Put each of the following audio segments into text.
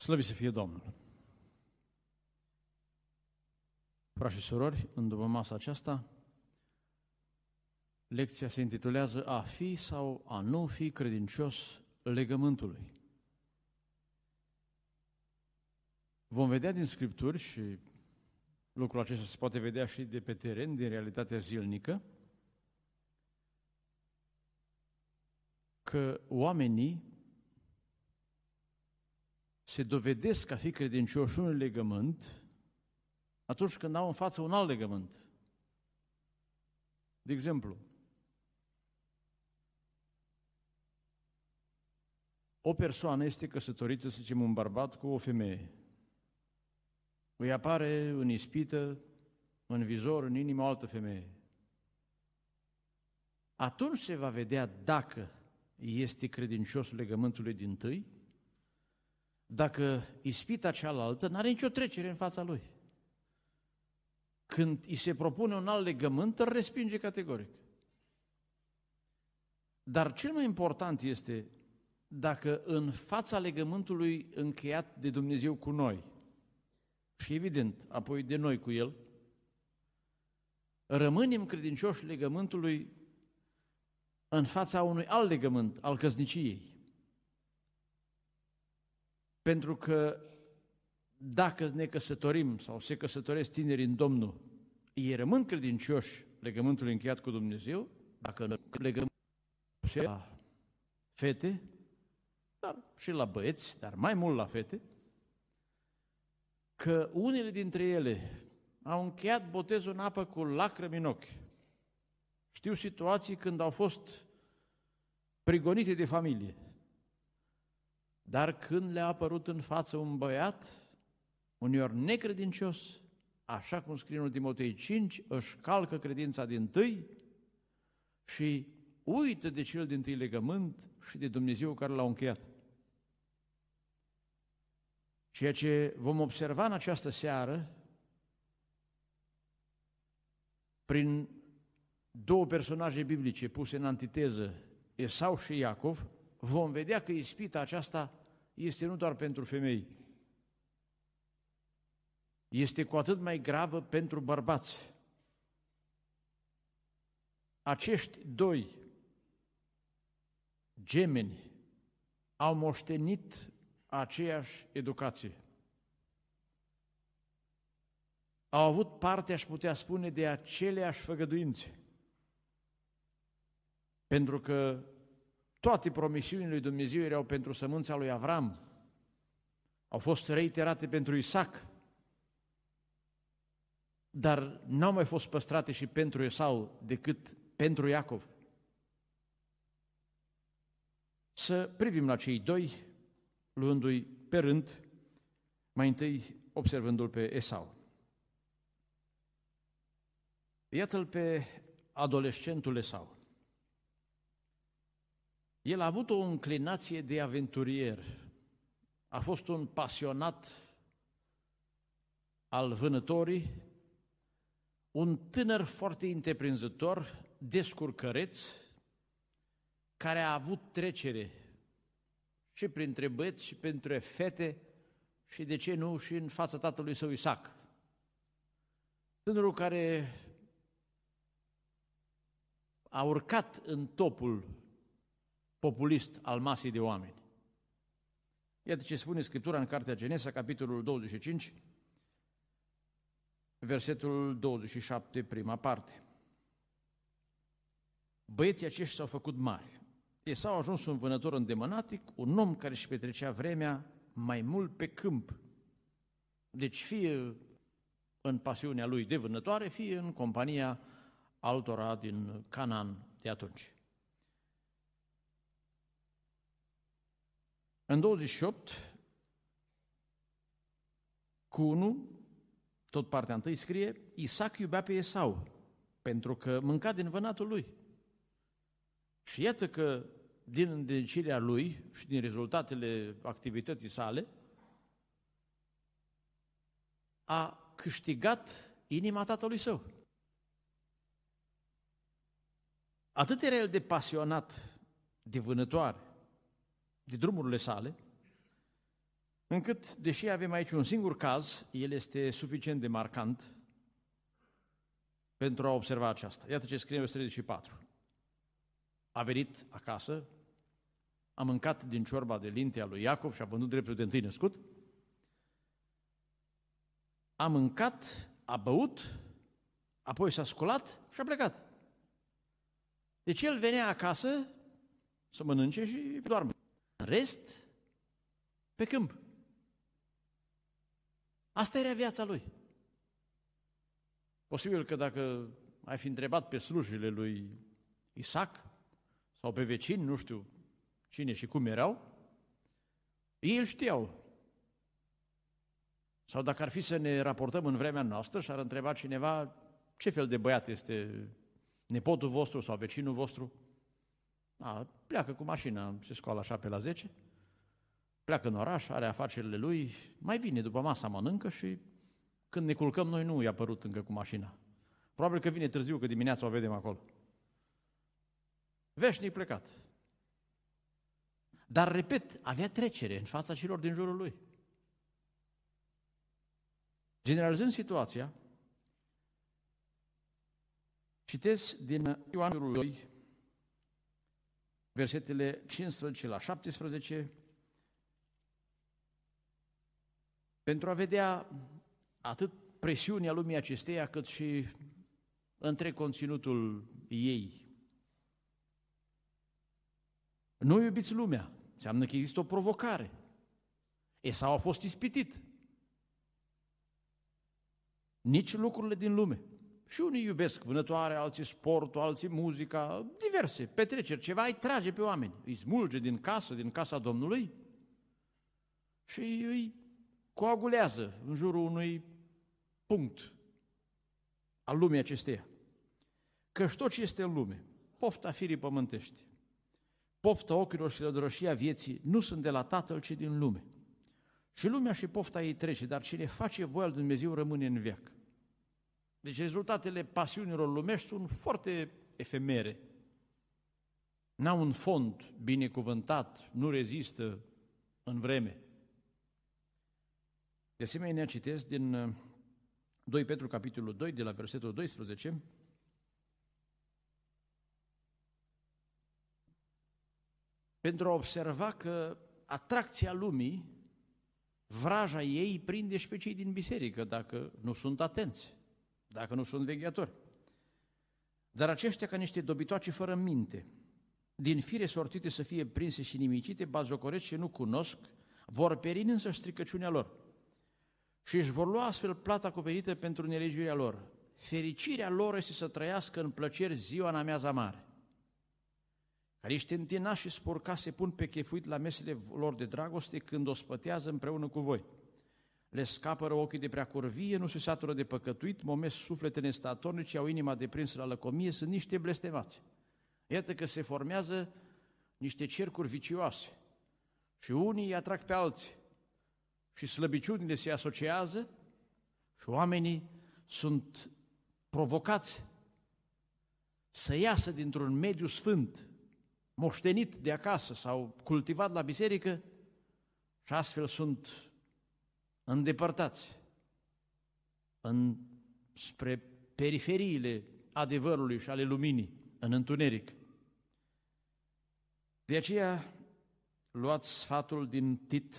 Slăvi să fie Domnul! Frați și surori, în după masa aceasta, lecția se intitulează A fi sau a nu fi credincios legământului. Vom vedea din Scripturi și lucrul acesta se poate vedea și de pe teren, din realitatea zilnică, că oamenii se dovedesc a fi credincioși unui legământ atunci când au în față un alt legământ. De exemplu, o persoană este căsătorită, să zicem, un bărbat cu o femeie. Îi apare în ispită, în vizor, în inimă, o altă femeie. Atunci se va vedea dacă este credincios legământului din tâi dacă ispita cealaltă n-are nicio trecere în fața lui. Când îi se propune un alt legământ, îl respinge categoric. Dar cel mai important este dacă în fața legământului încheiat de Dumnezeu cu noi, și evident, apoi de noi cu El, rămânem credincioși legământului în fața unui alt legământ, al căsniciei. Pentru că dacă ne căsătorim sau se căsătoresc tinerii în Domnul, ei rămân credincioși legământul încheiat cu Dumnezeu, dacă legământul la fete, dar și la băieți, dar mai mult la fete, că unele dintre ele au încheiat botezul în apă cu lacrimi în ochi. Știu situații când au fost prigonite de familie, dar când le-a apărut în față un băiat, uneori necredincios, așa cum scrie în Timotei 5, își calcă credința din tâi și uită de cel din tâi legământ și de Dumnezeu care l-a încheiat. Ceea ce vom observa în această seară, prin două personaje biblice puse în antiteză, Esau și Iacov, vom vedea că ispita aceasta este nu doar pentru femei, este cu atât mai gravă pentru bărbați. Acești doi gemeni au moștenit aceeași educație. Au avut parte, aș putea spune, de aceleași făgăduințe. Pentru că toate promisiunile lui Dumnezeu erau pentru sămânța lui Avram. Au fost reiterate pentru Isaac. Dar n-au mai fost păstrate și pentru Esau decât pentru Iacov. Să privim la cei doi, luându-i pe rând, mai întâi observându-l pe Esau. Iată-l pe adolescentul Esau. El a avut o înclinație de aventurier. A fost un pasionat al vânătorii, un tânăr foarte întreprinzător, descurcăreț, care a avut trecere și printre băieți și printre fete și de ce nu și în fața tatălui său Isaac. Tânărul care a urcat în topul populist al masei de oameni. Iată ce spune Scriptura în Cartea Genesa, capitolul 25, versetul 27, prima parte. Băieții aceștia s-au făcut mari. S-au ajuns un vânător îndemânatic, un om care își petrecea vremea mai mult pe câmp. Deci fie în pasiunea lui de vânătoare, fie în compania altora din Canaan de atunci. În 28, cu 1, tot partea întâi scrie, Isaac iubea pe Esau, pentru că mânca din vânatul lui. Și iată că din îndricirea lui și din rezultatele activității sale, a câștigat inima tatălui său. Atât era el de pasionat de vânătoare, de drumurile sale, încât, deși avem aici un singur caz, el este suficient de marcant pentru a observa aceasta. Iată ce scrie în 34. A venit acasă, a mâncat din ciorba de linte a lui Iacov și a vândut dreptul de întâi născut, a mâncat, a băut, apoi s-a sculat și a plecat. Deci el venea acasă să mănânce și doarmă. În rest, pe câmp. Asta era viața lui. Posibil că dacă ai fi întrebat pe slujile lui Isaac sau pe vecini, nu știu cine și cum erau, ei îl știau. Sau dacă ar fi să ne raportăm în vremea noastră și ar întreba cineva ce fel de băiat este nepotul vostru sau vecinul vostru, a, pleacă cu mașina, se scoală așa pe la 10, pleacă în oraș, are afacerile lui, mai vine după masa, mănâncă și când ne culcăm noi nu i-a părut încă cu mașina. Probabil că vine târziu, că dimineața o vedem acolo. Veșnic plecat. Dar, repet, avea trecere în fața celor din jurul lui. Generalizând situația, citesc din Ioanul lui versetele 15 la 17, pentru a vedea atât presiunea lumii acesteia, cât și între conținutul ei. Nu iubiți lumea, înseamnă că există o provocare. Esau a fost ispitit. Nici lucrurile din lume. Și unii iubesc vânătoare, alții sportul, alții muzica, diverse, petreceri, ceva îi trage pe oameni, îi smulge din casă, din casa Domnului și îi coagulează în jurul unui punct al lumii acesteia. Căci tot ce este în lume, pofta firii pământești, pofta ochilor și rădroșia vieții nu sunt de la Tatăl, ci din lume. Și lumea și pofta ei trece, dar cine face voia lui Dumnezeu rămâne în veac. Deci rezultatele pasiunilor lumești sunt foarte efemere. N-au un fond binecuvântat, nu rezistă în vreme. De asemenea, citesc din 2 uh, Petru, capitolul 2, de la versetul 12, pentru a observa că atracția lumii, vraja ei, prinde și pe cei din biserică, dacă nu sunt atenți dacă nu sunt vegheatori. Dar aceștia ca niște dobitoace fără minte, din fire sortite să fie prinse și nimicite, bazocoreți și nu cunosc, vor perini însă stricăciunea lor și își vor lua astfel plata acoperită pentru nelegiurea lor. Fericirea lor este să trăiască în plăceri ziua în amiaza mare. Care ești întinași și sporca se pun pe chefuit la mesele lor de dragoste când o spătează împreună cu voi le scapără ochii de prea curvie, nu se satură de păcătuit, momesc suflete nestatornice, au inima deprinsă la lăcomie, sunt niște blestemați. Iată că se formează niște cercuri vicioase și unii îi atrag pe alții și slăbiciunile se asociază și oamenii sunt provocați să iasă dintr-un mediu sfânt, moștenit de acasă sau cultivat la biserică și astfel sunt îndepărtați în, spre periferiile adevărului și ale luminii, în întuneric. De aceea, luați sfatul din Tit,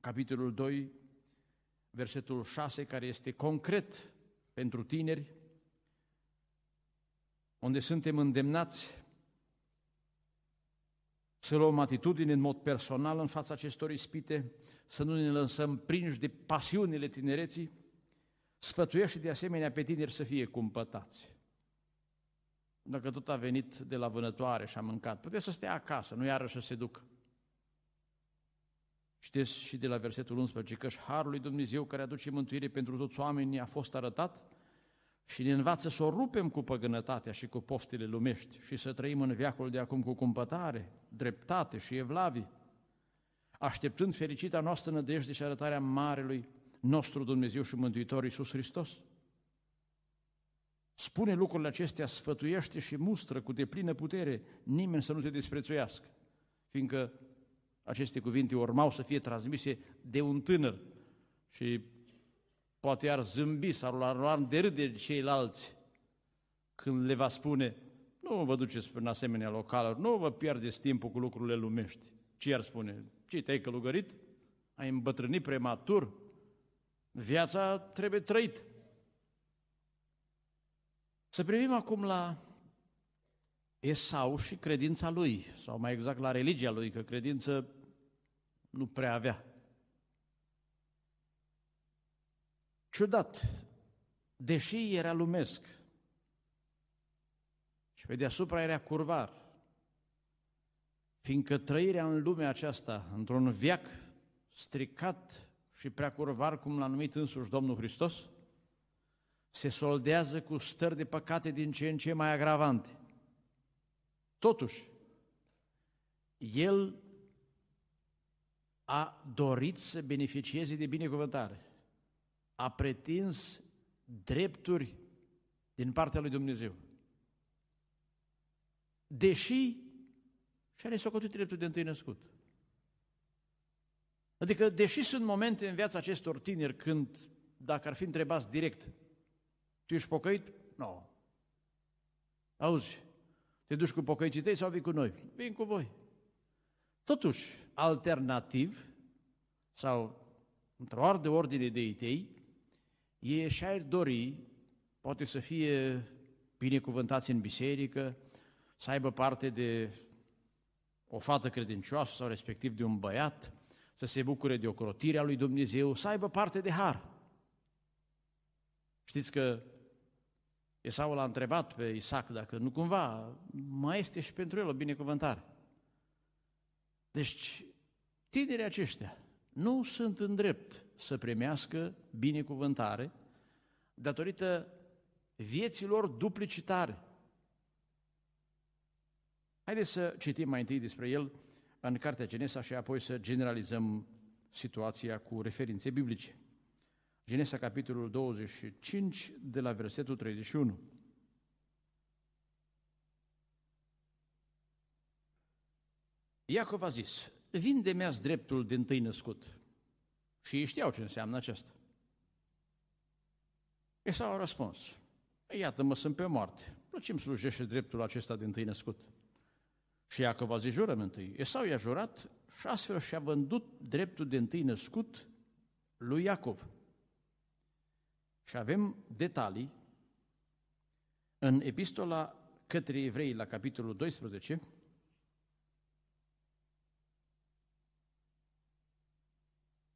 capitolul 2, versetul 6, care este concret pentru tineri, unde suntem îndemnați să luăm atitudine în mod personal în fața acestor ispite, să nu ne lăsăm prinși de pasiunile tinereții, sfătuiește de asemenea pe tineri să fie cumpătați. Dacă tot a venit de la vânătoare și a mâncat, puteți să stea acasă, nu iarăși să se ducă. Știți și de la versetul 11, căci Harul lui Dumnezeu care aduce mântuire pentru toți oamenii a fost arătat și ne învață să o rupem cu păgânătatea și cu poftile lumești și să trăim în viacul de acum cu cumpătare, dreptate și evlavie, așteptând fericita noastră nădejde și arătarea Marelui nostru Dumnezeu și Mântuitor Iisus Hristos. Spune lucrurile acestea, sfătuiește și mustră cu deplină putere, nimeni să nu te desprețuiască, fiindcă aceste cuvinte urmau să fie transmise de un tânăr și poate ar zâmbi sau ar lua de râde ceilalți când le va spune, nu vă duceți în asemenea localuri, nu vă pierdeți timpul cu lucrurile lumești. Ce ar spune? Ce te-ai călugărit? Ai îmbătrânit prematur? Viața trebuie trăit. Să privim acum la Esau și credința lui, sau mai exact la religia lui, că credință nu prea avea. ciudat, deși era lumesc și pe deasupra era curvar, fiindcă trăirea în lumea aceasta, într-un viac stricat și prea curvar, cum l-a numit însuși Domnul Hristos, se soldează cu stări de păcate din ce în ce mai agravante. Totuși, el a dorit să beneficieze de binecuvântare a pretins drepturi din partea lui Dumnezeu. Deși și-a nesocotit dreptul de întâi născut. Adică, deși sunt momente în viața acestor tineri când, dacă ar fi întrebați direct, tu ești pocăit? Nu. No. Auzi, te duci cu pocăiții tăi sau vii cu noi? Vin cu voi. Totuși, alternativ, sau într-o ardă ordine de idei, ei și-ar dori, poate să fie binecuvântați în biserică, să aibă parte de o fată credincioasă sau respectiv de un băiat, să se bucure de ocrotirea lui Dumnezeu, să aibă parte de har. Știți că Esau l-a întrebat pe Isaac dacă nu cumva mai este și pentru el o binecuvântare. Deci, tinerii aceștia nu sunt în drept să primească binecuvântare datorită vieților duplicitare. Haideți să citim mai întâi despre el în Cartea Genesa și apoi să generalizăm situația cu referințe biblice. Genesa, capitolul 25, de la versetul 31. Iacov a zis, vinde mi dreptul din tâi născut și ei știau ce înseamnă acesta. Esau au răspuns, iată mă sunt pe moarte, la deci ce îmi slujește dreptul acesta de întâi născut? Și Iacov a zis, jurăm întâi. Esau i-a jurat și astfel și-a vândut dreptul de întâi născut lui Iacov. Și avem detalii în epistola către evrei la capitolul 12,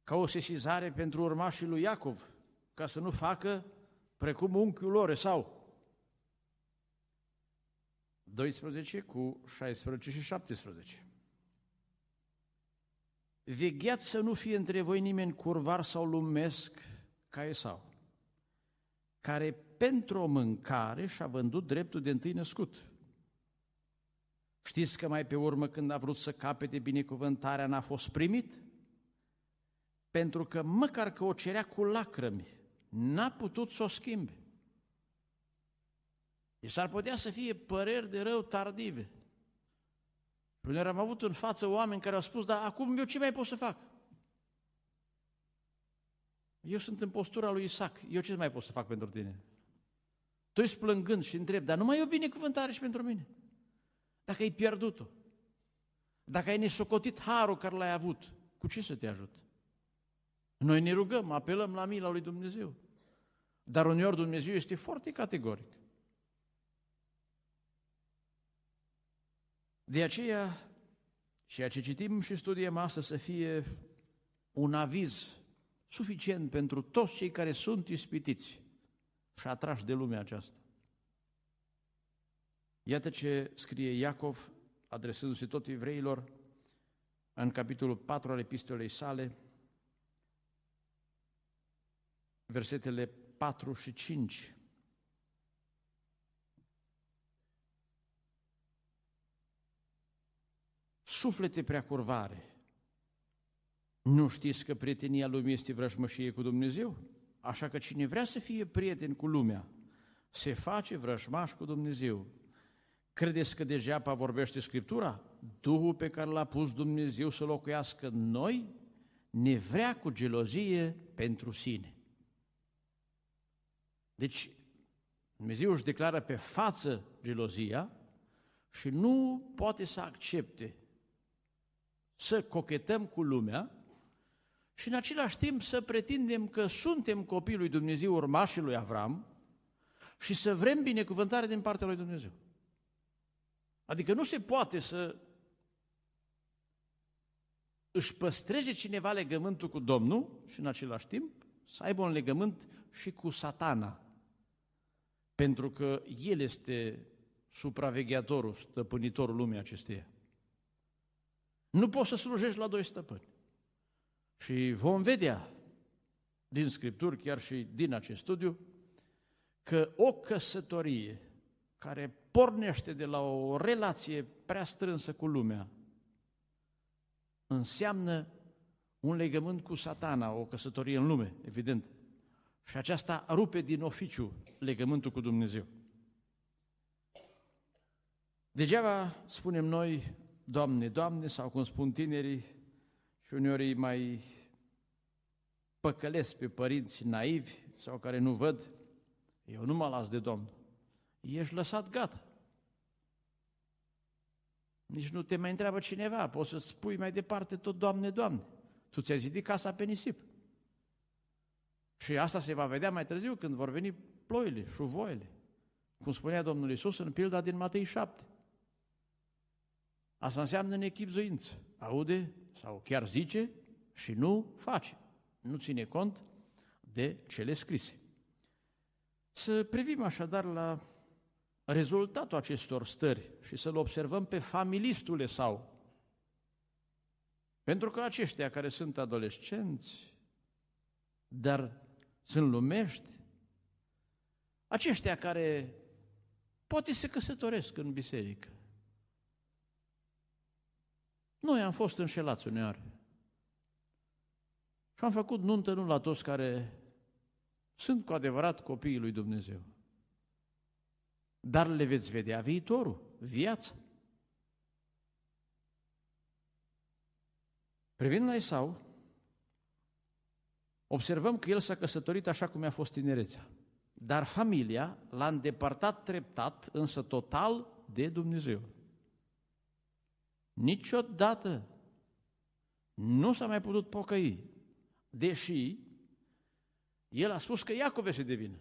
ca o sesizare pentru urmașii lui Iacov, ca să nu facă precum unchiul lor, sau 12 cu 16 și 17. Vegheați să nu fie între voi nimeni curvar sau lumesc ca sau care pentru o mâncare și-a vândut dreptul de întâi născut. Știți că mai pe urmă, când a vrut să capete binecuvântarea, n-a fost primit? pentru că măcar că o cerea cu lacrimi, n-a putut să o schimbe. Deci s-ar putea să fie păreri de rău tardive. Și noi am avut în față oameni care au spus, dar acum eu ce mai pot să fac? Eu sunt în postura lui Isaac, eu ce mai pot să fac pentru tine? Tu ești plângând și întreb, dar nu mai e o binecuvântare și pentru mine? Dacă ai pierdut-o, dacă ai nesocotit harul care l-ai avut, cu ce să te ajut? Noi ne rugăm, apelăm la mila lui Dumnezeu. Dar uneori Dumnezeu este foarte categoric. De aceea, ceea ce citim și studiem astăzi să fie un aviz suficient pentru toți cei care sunt ispitiți și atrași de lumea aceasta. Iată ce scrie Iacov, adresându-se tot evreilor, în capitolul 4 al epistolei sale, versetele 4 și 5. Suflete prea curvare, nu știți că prietenia lumii este vrăjmășie cu Dumnezeu? Așa că cine vrea să fie prieten cu lumea, se face vrăjmaș cu Dumnezeu. Credeți că degeaba vorbește Scriptura? Duhul pe care l-a pus Dumnezeu să locuiască noi ne vrea cu gelozie pentru sine. Deci Dumnezeu își declară pe față gelozia și nu poate să accepte să cochetăm cu lumea și în același timp să pretindem că suntem copilul lui Dumnezeu, urmașii lui Avram și să vrem binecuvântare din partea lui Dumnezeu. Adică nu se poate să își păstreze cineva legământul cu Domnul și în același timp să aibă un legământ și cu satana pentru că El este supravegheatorul, stăpânitorul lumii acesteia. Nu poți să slujești la doi stăpâni. Și vom vedea din Scripturi, chiar și din acest studiu, că o căsătorie care pornește de la o relație prea strânsă cu lumea înseamnă un legământ cu satana, o căsătorie în lume, evident. Și aceasta rupe din oficiu legământul cu Dumnezeu. Degeaba spunem noi, Doamne, Doamne, sau cum spun tinerii, și uneori mai păcălesc pe părinți naivi sau care nu văd, eu nu mă las de Domn. Ești lăsat gata. Nici nu te mai întreabă cineva, poți să spui mai departe tot, Doamne, Doamne. Tu ți-ai zidit casa pe nisip. Și asta se va vedea mai târziu când vor veni ploile, șuvoile. Cum spunea Domnul Isus în pilda din Matei 7. Asta înseamnă nechipzuință. Aude sau chiar zice și nu face. Nu ține cont de cele scrise. Să privim așadar la rezultatul acestor stări și să-l observăm pe familistule sau. Pentru că aceștia care sunt adolescenți, dar sunt lumești, aceștia care poate se căsătoresc în biserică. Noi am fost înșelați uneori. Și am făcut nuntă nu la toți care sunt cu adevărat copiii lui Dumnezeu. Dar le veți vedea viitorul, viața. Privind la Isau. Observăm că el s-a căsătorit așa cum i-a fost tinerețea. Dar familia l-a îndepărtat treptat, însă total, de Dumnezeu. Niciodată nu s-a mai putut pocăi, deși el a spus că Iacov se devină.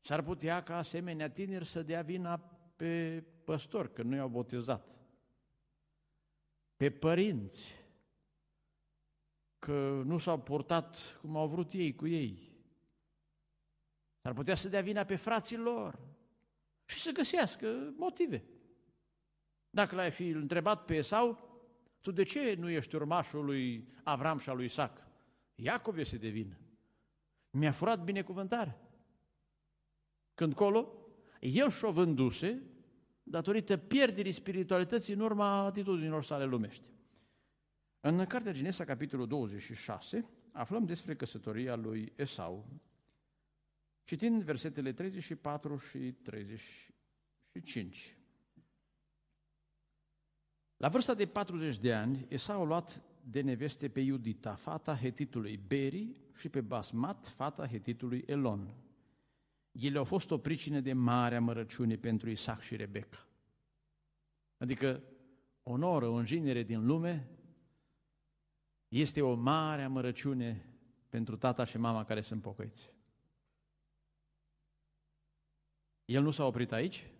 S-ar putea ca asemenea tineri să dea vina pe păstori, că nu i-au botezat, pe părinți, că nu s-au portat cum au vrut ei cu ei. Ar putea să dea vina pe frații lor și să găsească motive. Dacă l-ai fi întrebat pe sau tu de ce nu ești urmașul lui Avram și al lui Isaac? Iacov este de vină. Mi-a furat binecuvântarea. Când colo, el și-o vânduse datorită pierderii spiritualității în urma atitudinilor sale lumești. În Cartea Genesa, capitolul 26, aflăm despre căsătoria lui Esau, citind versetele 34 și 35. La vârsta de 40 de ani, Esau a luat de neveste pe Iudita, fata hetitului Beri, și pe Basmat, fata hetitului Elon. Ele au fost o pricină de mare amărăciune pentru Isaac și Rebecca. Adică onoră, o înginere din lume, este o mare amărăciune pentru tata și mama care sunt pocăiți. El nu s-a oprit aici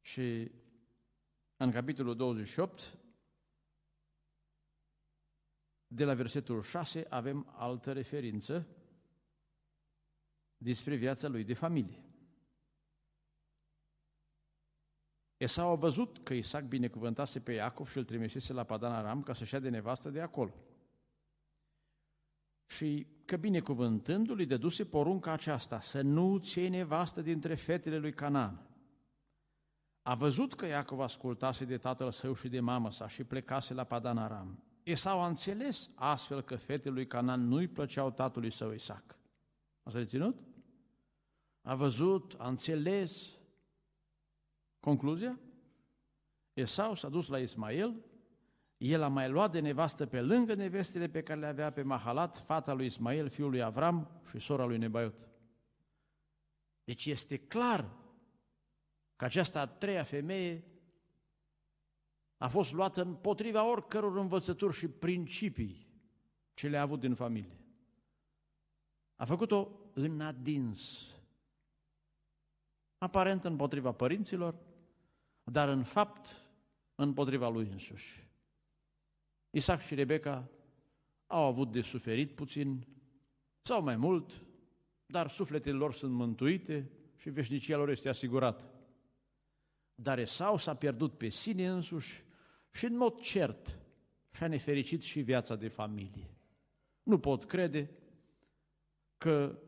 și în capitolul 28, de la versetul 6, avem altă referință despre viața lui de familie. Esau a văzut că Isaac binecuvântase pe Iacov și îl trimisese la Padan Aram ca să-și ia de nevastă de acolo. Și că binecuvântându-l deduse porunca aceasta, să nu ție nevastă dintre fetele lui Canaan. A văzut că Iacov ascultase de tatăl său și de mamă sa și plecase la Padan Aram. Esau a înțeles astfel că fetele lui Canaan nu-i plăceau tatălui său Isaac. Ați reținut? A văzut, a înțeles, Concluzia? Esau s-a dus la Ismael, el a mai luat de nevastă pe lângă nevestele pe care le avea pe Mahalat, fata lui Ismael, fiul lui Avram și sora lui Nebaiot. Deci este clar că această a treia femeie a fost luată împotriva oricăror învățături și principii ce le-a avut din familie. A făcut-o în adins, aparent împotriva părinților, dar în fapt împotriva lui însuși. Isaac și Rebecca au avut de suferit puțin sau mai mult, dar sufletele lor sunt mântuite și veșnicia lor este asigurată. Dar Esau s-a pierdut pe sine însuși și în mod cert și-a nefericit și viața de familie. Nu pot crede că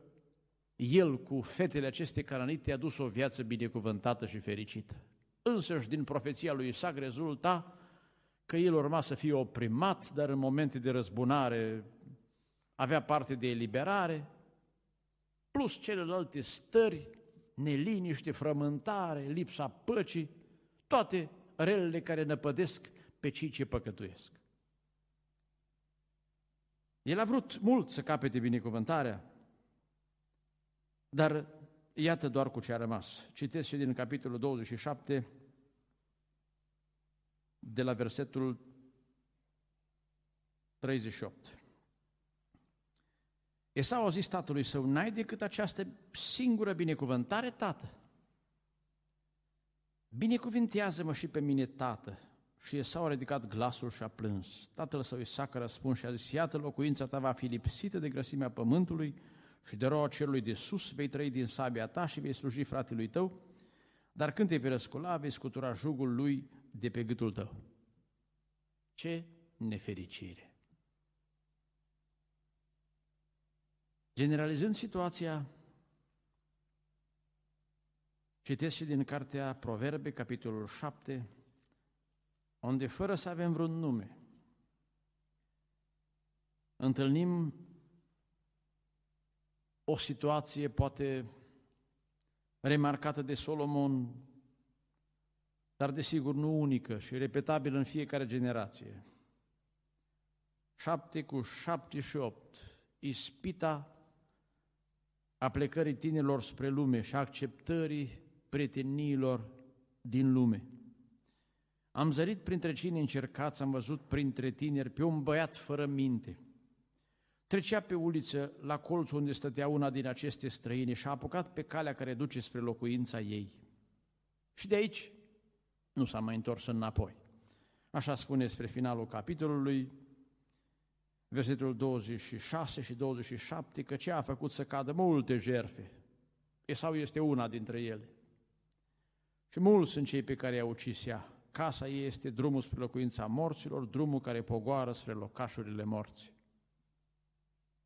el cu fetele acestei caranite a dus o viață binecuvântată și fericită însăși din profeția lui Isaac rezulta că el urma să fie oprimat, dar în momente de răzbunare avea parte de eliberare, plus celelalte stări, neliniște, frământare, lipsa păcii, toate relele care năpădesc pe cei ce păcătuiesc. El a vrut mult să capete binecuvântarea, dar Iată doar cu ce a rămas. Citesc și din capitolul 27, de la versetul 38. Esau a zis tatălui său, n-ai decât această singură binecuvântare, tată. Binecuvintează-mă și pe mine, tată. Și Esau a ridicat glasul și a plâns. Tatăl său Isaac a răspuns și a zis, iată, locuința ta va fi lipsită de grăsimea pământului, și de roa cerului de sus, vei trăi din sabia ta și vei sluji fratelui tău, dar când te vei răscula, vei scutura jugul lui de pe gâtul tău. Ce nefericire! Generalizând situația, citesc și din cartea Proverbe, capitolul 7, unde fără să avem vreun nume, întâlnim o situație poate remarcată de Solomon, dar desigur nu unică și repetabilă în fiecare generație. 7 cu 78, ispita a plecării tinerilor spre lume și a acceptării prieteniilor din lume. Am zărit printre cine încercați, am văzut printre tineri pe un băiat fără minte – Trecea pe uliță la colț unde stătea una din aceste străine și a apucat pe calea care duce spre locuința ei. Și de aici nu s-a mai întors înapoi. Așa spune spre finalul capitolului, versetul 26 și 27, că ce a făcut să cadă multe jerfe, sau este una dintre ele. Și mulți sunt cei pe care i-a ucis ea. Casa ei este drumul spre locuința morților, drumul care pogoară spre locașurile morții.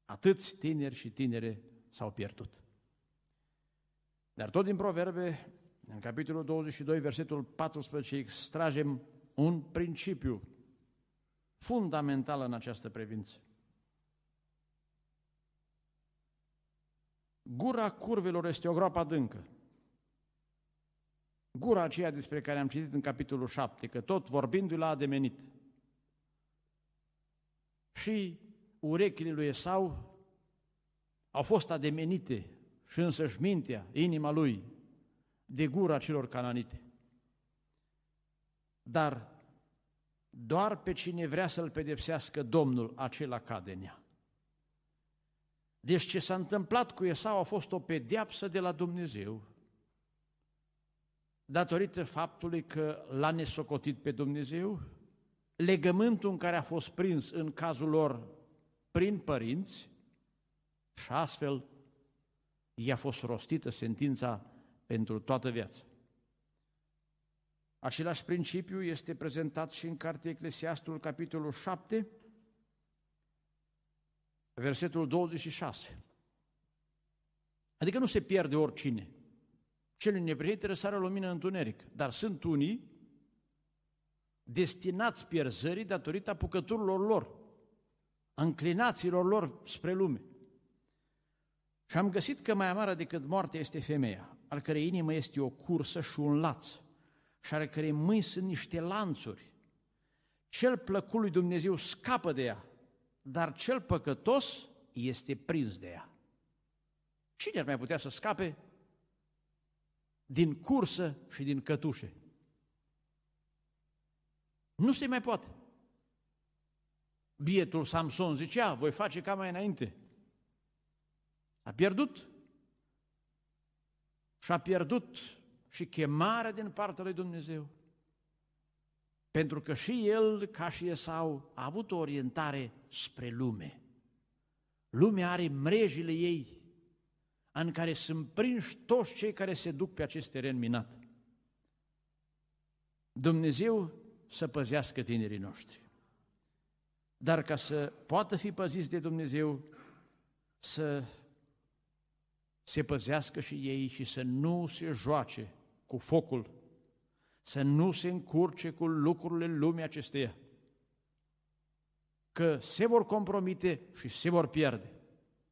Atâți tineri și tinere s-au pierdut. Dar tot din Proverbe, în capitolul 22, versetul 14, extragem un principiu fundamental în această privință. Gura curvelor este o groapă adâncă. Gura aceea despre care am citit în capitolul 7, că tot vorbindu-i l-a ademenit. Și urechile lui Esau au fost ademenite și însăși mintea, inima lui, de gura celor cananite. Dar doar pe cine vrea să-l pedepsească Domnul, acela cade în ea. Deci ce s-a întâmplat cu Esau a fost o pedeapsă de la Dumnezeu, datorită faptului că l-a nesocotit pe Dumnezeu, legământul în care a fost prins în cazul lor prin părinți și astfel i-a fost rostită sentința pentru toată viața. Același principiu este prezentat și în cartea Eclesiastul, capitolul 7, versetul 26. Adică nu se pierde oricine. Cel neprihit răsare lumină întuneric, dar sunt unii destinați pierzării datorită apucăturilor lor a înclinațiilor lor spre lume. Și am găsit că mai amară decât moartea este femeia, al cărei inimă este o cursă și un laț, și al cărei mâini sunt niște lanțuri. Cel plăcut lui Dumnezeu scapă de ea, dar cel păcătos este prins de ea. Cine ar mai putea să scape din cursă și din cătușe? Nu se mai poate. Bietul Samson zicea, voi face ca mai înainte. A pierdut. Și a pierdut și chemarea din partea lui Dumnezeu. Pentru că și el, ca și Esau, a avut o orientare spre lume. Lumea are mrejile ei, în care sunt prinși toți cei care se duc pe acest teren minat. Dumnezeu să păzească tinerii noștri. Dar ca să poată fi păziți de Dumnezeu, să se păzească și ei și să nu se joace cu focul, să nu se încurce cu lucrurile lumii acesteia, că se vor compromite și se vor pierde.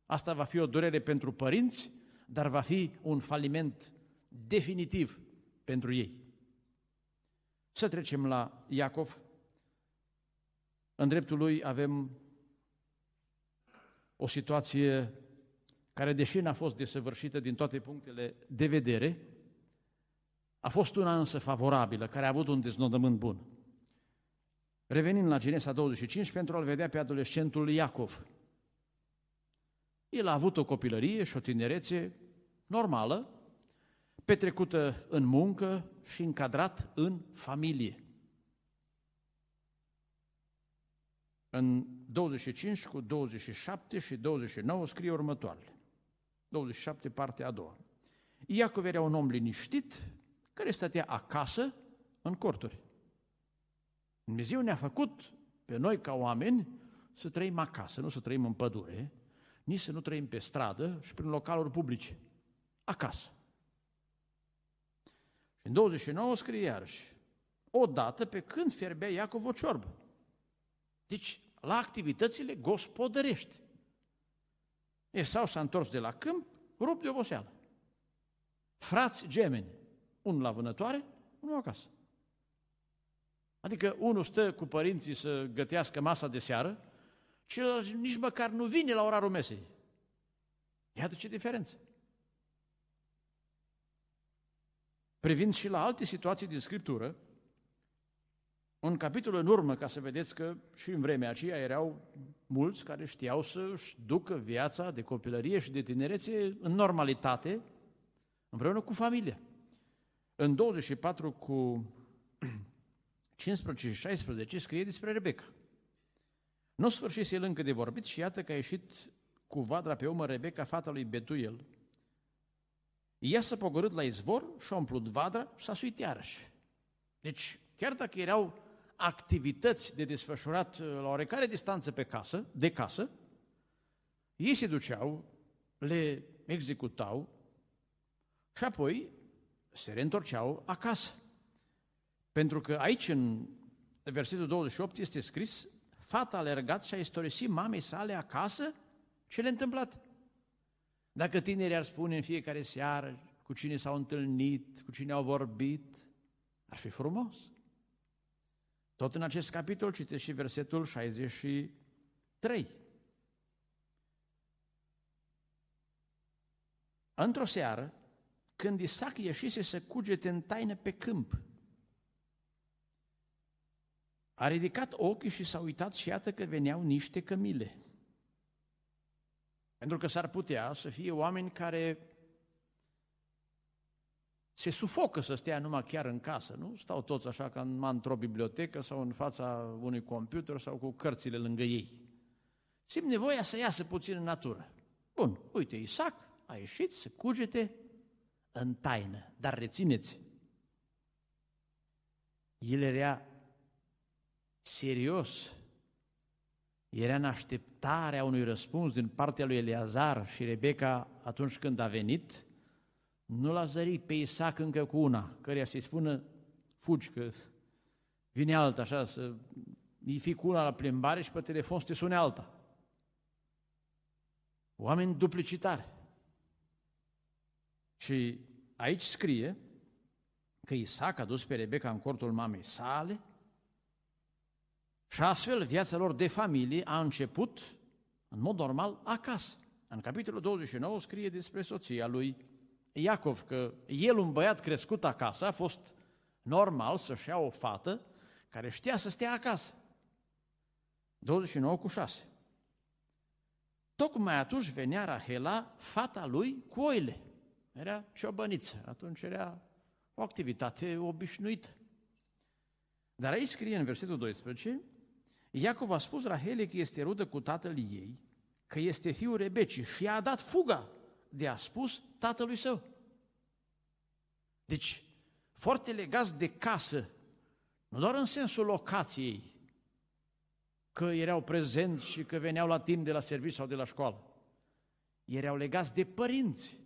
Asta va fi o durere pentru părinți, dar va fi un faliment definitiv pentru ei. Să trecem la Iacov, în dreptul lui avem o situație care, deși n-a fost desăvârșită din toate punctele de vedere, a fost una însă favorabilă, care a avut un deznodământ bun. Revenind la Genesa 25, pentru a-l vedea pe adolescentul Iacov. El a avut o copilărie și o tinerețe normală, petrecută în muncă și încadrat în familie. în 25 cu 27 și 29 scrie următoarele. 27, partea a doua. Iacov era un om liniștit care stătea acasă în corturi. Dumnezeu ne-a făcut pe noi ca oameni să trăim acasă, nu să trăim în pădure, nici să nu trăim pe stradă și prin localuri publice. Acasă. Și în 29 scrie iarăși, odată pe când fierbea Iacov o ciorbă. Deci, la activitățile gospodărești. E, sau s-a întors de la câmp, rup de oboseală. Frați gemeni, unul la vânătoare, unul acasă. Adică unul stă cu părinții să gătească masa de seară, celălalt nici măcar nu vine la orarul mesei. Iată ce diferență. Privind și la alte situații din Scriptură, un capitol în urmă, ca să vedeți că și în vremea aceea erau mulți care știau să-și ducă viața de copilărie și de tinerețe în normalitate, împreună cu familia. În 24 cu 15 și 16 scrie despre Rebecca. Nu sfârșise el încă de vorbit și iată că a ieșit cu vadra pe omă Rebecca, fata lui Betuel. Ea s-a pogorât la izvor și-a umplut vadra și s-a suit iarăși. Deci, chiar dacă erau activități de desfășurat uh, la oarecare distanță pe casă, de casă, ei se duceau, le executau și apoi se reîntorceau acasă. Pentru că aici, în versetul 28, este scris, fata a alergat și a istorisit mamei sale acasă ce le-a întâmplat. Dacă tinerii ar spune în fiecare seară cu cine s-au întâlnit, cu cine au vorbit, ar fi frumos. Tot în acest capitol citesc și versetul 63. Într-o seară, când Isaac ieșise să cugete în taină pe câmp, a ridicat ochii și s-a uitat și iată că veneau niște cămile. Pentru că s-ar putea să fie oameni care se sufocă să stea numai chiar în casă, nu? Stau toți așa ca în într-o bibliotecă sau în fața unui computer sau cu cărțile lângă ei. Simt nevoia să iasă puțin în natură. Bun, uite, Isaac a ieșit să cugete în taină, dar rețineți, el era serios, era în așteptarea unui răspuns din partea lui Eleazar și Rebecca atunci când a venit – nu l-a zărit pe Isaac încă cu una, care să-i spună, fugi, că vine alta așa, să îi fi cu una la plimbare și pe telefon să te sune alta. Oameni duplicitari. Și aici scrie că Isaac a dus pe Rebecca în cortul mamei sale și astfel viața lor de familie a început, în mod normal, acasă. În capitolul 29 scrie despre soția lui Iacov că el, un băiat crescut acasă, a fost normal să-și ia o fată care știa să stea acasă. 29 cu 6. Tocmai atunci venea Rahela, fata lui, cu oile. Era ciobăniță, atunci era o activitate obișnuită. Dar aici scrie în versetul 12, Iacov a spus Rahele că este rudă cu tatăl ei, că este fiul Rebecii și i-a dat fuga de a spus tatălui său. Deci, foarte legați de casă, nu doar în sensul locației, că erau prezenți și că veneau la timp de la serviciu sau de la școală. Erau legați de părinți,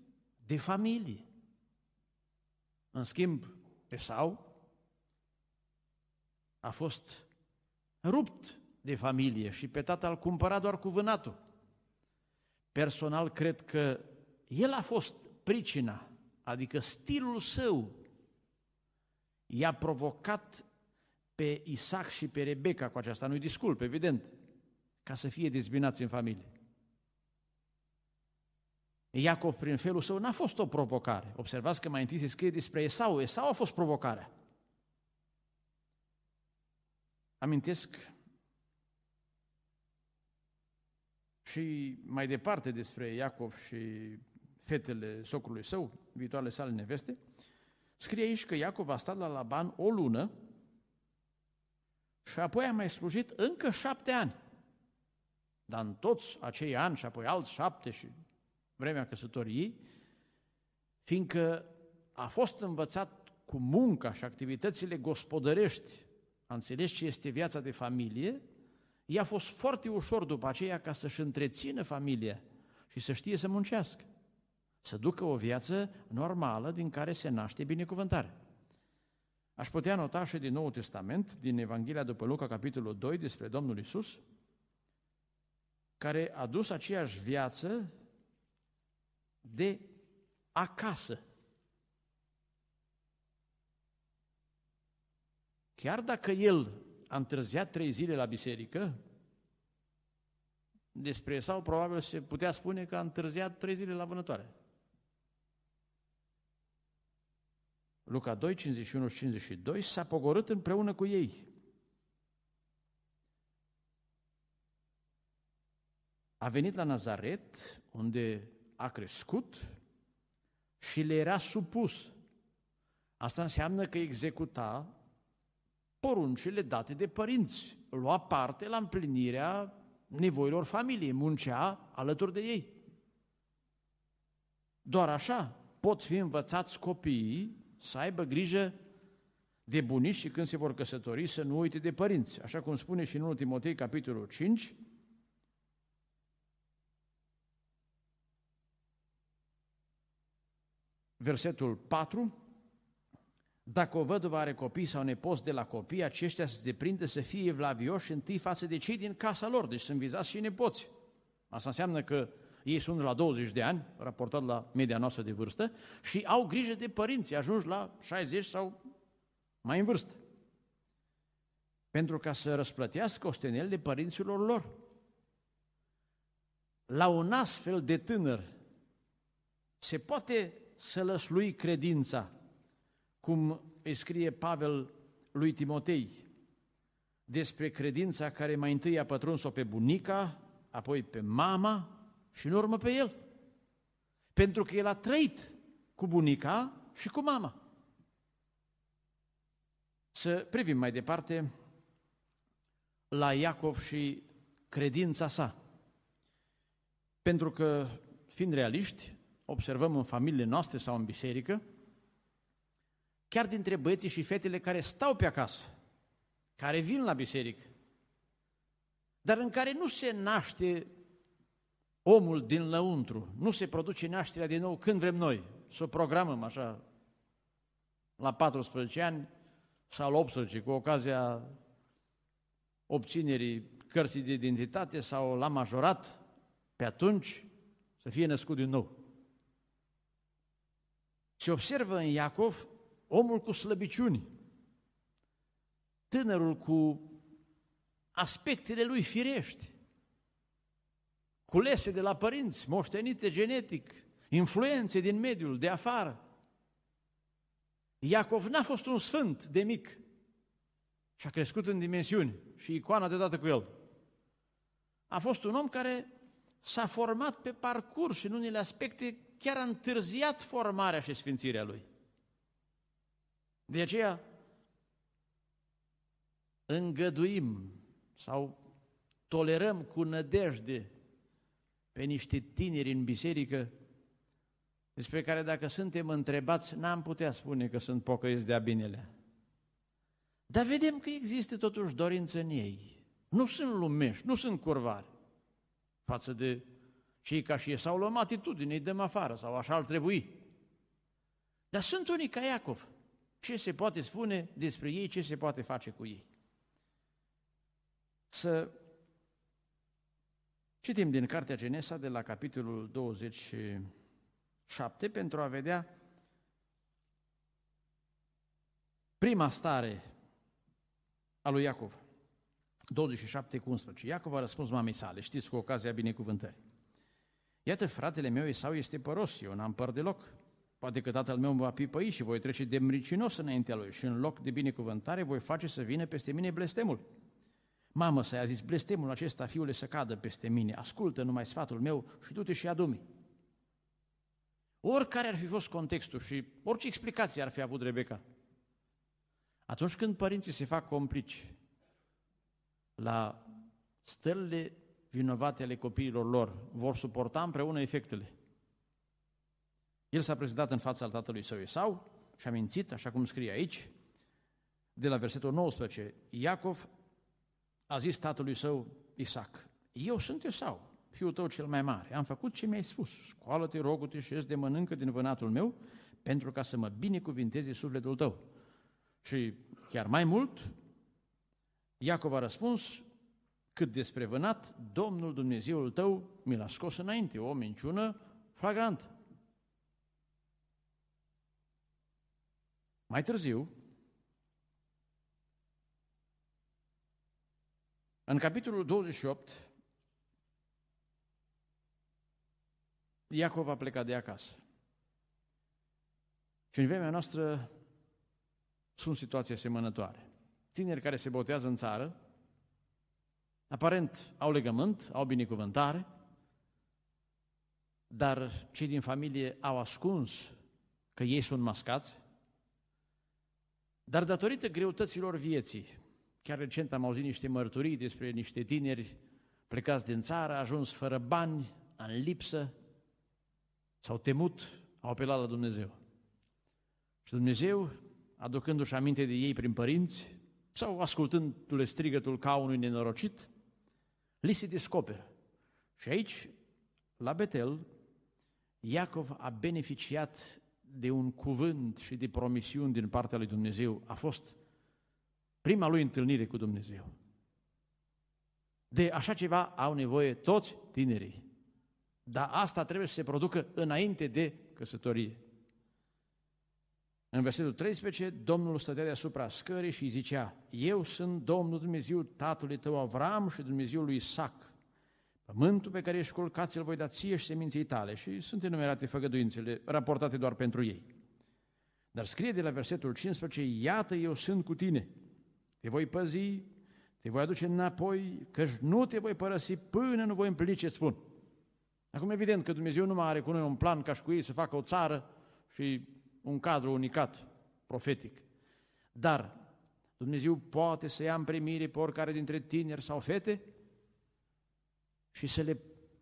de familie. În schimb, Esau a fost rupt de familie și pe tatăl al doar cu vânatul. Personal, cred că el a fost pricina, adică stilul său i-a provocat pe Isaac și pe Rebecca cu aceasta, nu-i disculp, evident, ca să fie dezbinați în familie. Iacov, prin felul său, n-a fost o provocare. Observați că mai întâi se scrie despre Esau. Esau a fost provocarea. Amintesc și mai departe despre Iacov și fetele socrului său, viitoarele sale neveste, scrie aici că Iacov a stat la Laban o lună și apoi a mai slujit încă șapte ani. Dar în toți acei ani și apoi alți șapte și vremea căsătoriei, fiindcă a fost învățat cu munca și activitățile gospodărești, a înțeles ce este viața de familie, i-a fost foarte ușor după aceea ca să-și întrețină familia și să știe să muncească. Să ducă o viață normală din care se naște binecuvântare. Aș putea nota și din Noul Testament, din Evanghelia după Luca, capitolul 2, despre Domnul Isus, care a dus aceeași viață de acasă. Chiar dacă el a întârziat trei zile la biserică, despre sau probabil se putea spune că a întârziat trei zile la vânătoare. Luca 2, 51 și 52, s-a pogorât împreună cu ei. A venit la Nazaret, unde a crescut și le era supus. Asta înseamnă că executa poruncile date de părinți, lua parte la împlinirea nevoilor familiei, muncea alături de ei. Doar așa pot fi învățați copiii să aibă grijă de bunici și când se vor căsători să nu uite de părinți. Așa cum spune și în 1 Timotei, capitolul 5, versetul 4, dacă o văduvă are copii sau nepoți de la copii, aceștia să se deprinde să fie evlavioși întâi față de cei din casa lor, deci sunt vizați și nepoți. Asta înseamnă că ei sunt la 20 de ani, raportat la media noastră de vârstă, și au grijă de părinți, ajungi la 60 sau mai în vârstă. Pentru ca să răsplătească ostenelele părinților lor. La un astfel de tânăr se poate să lăslui credința, cum îi scrie Pavel lui Timotei, despre credința care mai întâi a pătruns-o pe bunica, apoi pe mama, și în urmă pe el. Pentru că el a trăit cu bunica și cu mama. Să privim mai departe la Iacov și credința sa. Pentru că, fiind realiști, observăm în familiile noastre sau în biserică, chiar dintre băieții și fetele care stau pe acasă, care vin la biserică, dar în care nu se naște omul din lăuntru, nu se produce nașterea din nou când vrem noi, să o programăm așa la 14 ani sau la 18, cu ocazia obținerii cărții de identitate sau la majorat, pe atunci să fie născut din nou. Se observă în Iacov omul cu slăbiciuni, tânărul cu aspectele lui firești, culese de la părinți, moștenite genetic, influențe din mediul de afară. Iacov n-a fost un sfânt de mic și a crescut în dimensiuni și icoana deodată cu el. A fost un om care s-a format pe parcurs și în unele aspecte chiar a întârziat formarea și sfințirea lui. De aceea îngăduim sau tolerăm cu nădejde pe niște tineri în biserică, despre care dacă suntem întrebați, n-am putea spune că sunt pocăiți de-a binelea. Dar vedem că există totuși dorință în ei. Nu sunt lumești, nu sunt curvari față de cei ca și ei. S-au luat atitudine, îi dăm afară, sau așa ar trebui. Dar sunt unii ca Iacov. Ce se poate spune despre ei, ce se poate face cu ei? Să Citim din Cartea Genesa de la capitolul 27 pentru a vedea prima stare a lui Iacov. 27 cu 11. Iacov a răspuns mamei sale, știți, cu ocazia binecuvântării. Iată, fratele meu sau este păros, eu n-am păr deloc. Poate că tatăl meu mă va pipăi și voi trece de mricinos înaintea lui și în loc de binecuvântare voi face să vină peste mine blestemul. Mamă, să i-a zis, blestemul acesta, fiule, să cadă peste mine, ascultă numai sfatul meu și du-te și adumi. Oricare ar fi fost contextul și orice explicație ar fi avut Rebecca, atunci când părinții se fac complici la stările vinovate ale copiilor lor, vor suporta împreună efectele. El s-a prezentat în fața al tatălui său sau, și a mințit, așa cum scrie aici, de la versetul 19, Iacov a zis tatălui său Isaac, eu sunt sau, fiul tău cel mai mare, am făcut ce mi-ai spus, scoală-te, rogu-te și ies de mănâncă din vânatul meu, pentru ca să mă binecuvinteze sufletul tău. Și chiar mai mult, Iacov a răspuns, cât despre vânat, Domnul Dumnezeul tău mi l-a scos înainte, o minciună flagrantă. Mai târziu, În capitolul 28, Iacov a plecat de acasă. Și în vremea noastră sunt situații asemănătoare. Tineri care se botează în țară, aparent au legământ, au binecuvântare, dar cei din familie au ascuns că ei sunt mascați, dar datorită greutăților vieții, Chiar recent am auzit niște mărturii despre niște tineri plecați din țară, ajuns fără bani, în lipsă, s-au temut, au apelat la Dumnezeu. Și Dumnezeu, aducându-și aminte de ei prin părinți, sau ascultându-le strigătul ca unui nenorocit, li se descoperă. Și aici, la Betel, Iacov a beneficiat de un cuvânt și de promisiuni din partea lui Dumnezeu. A fost prima lui întâlnire cu Dumnezeu. De așa ceva au nevoie toți tinerii. Dar asta trebuie să se producă înainte de căsătorie. În versetul 13, Domnul stătea deasupra scării și îi zicea, Eu sunt Domnul Dumnezeu tatălui tău Avram și Dumnezeu lui Isaac. Pământul pe care ești culcat îl voi da ție și seminței tale și sunt enumerate făgăduințele, raportate doar pentru ei. Dar scrie de la versetul 15, Iată eu sunt cu tine te voi păzi, te voi aduce înapoi, căci nu te voi părăsi până nu voi împlini ce spun. Acum, evident că Dumnezeu nu mai are cu noi un plan ca și cu ei să facă o țară și un cadru unicat, profetic. Dar Dumnezeu poate să ia în primire pe oricare dintre tineri sau fete și să le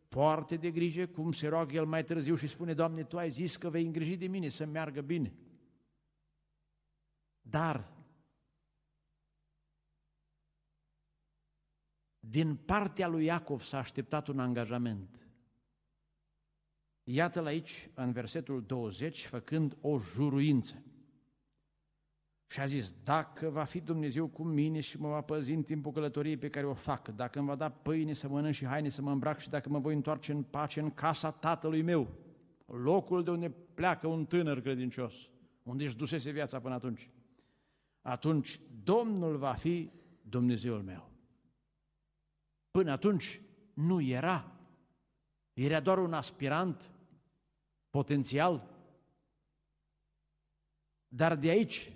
poarte de grijă, cum se roagă el mai târziu și spune, Doamne, Tu ai zis că vei îngriji de mine să meargă bine. Dar din partea lui Iacov s-a așteptat un angajament. Iată-l aici, în versetul 20, făcând o juruință. Și a zis, dacă va fi Dumnezeu cu mine și mă va păzi în timpul călătoriei pe care o fac, dacă îmi va da pâine să mănânc și haine să mă îmbrac și dacă mă voi întoarce în pace în casa tatălui meu, locul de unde pleacă un tânăr credincios, unde își dusese viața până atunci, atunci Domnul va fi Dumnezeul meu. Până atunci nu era. Era doar un aspirant potențial. Dar de aici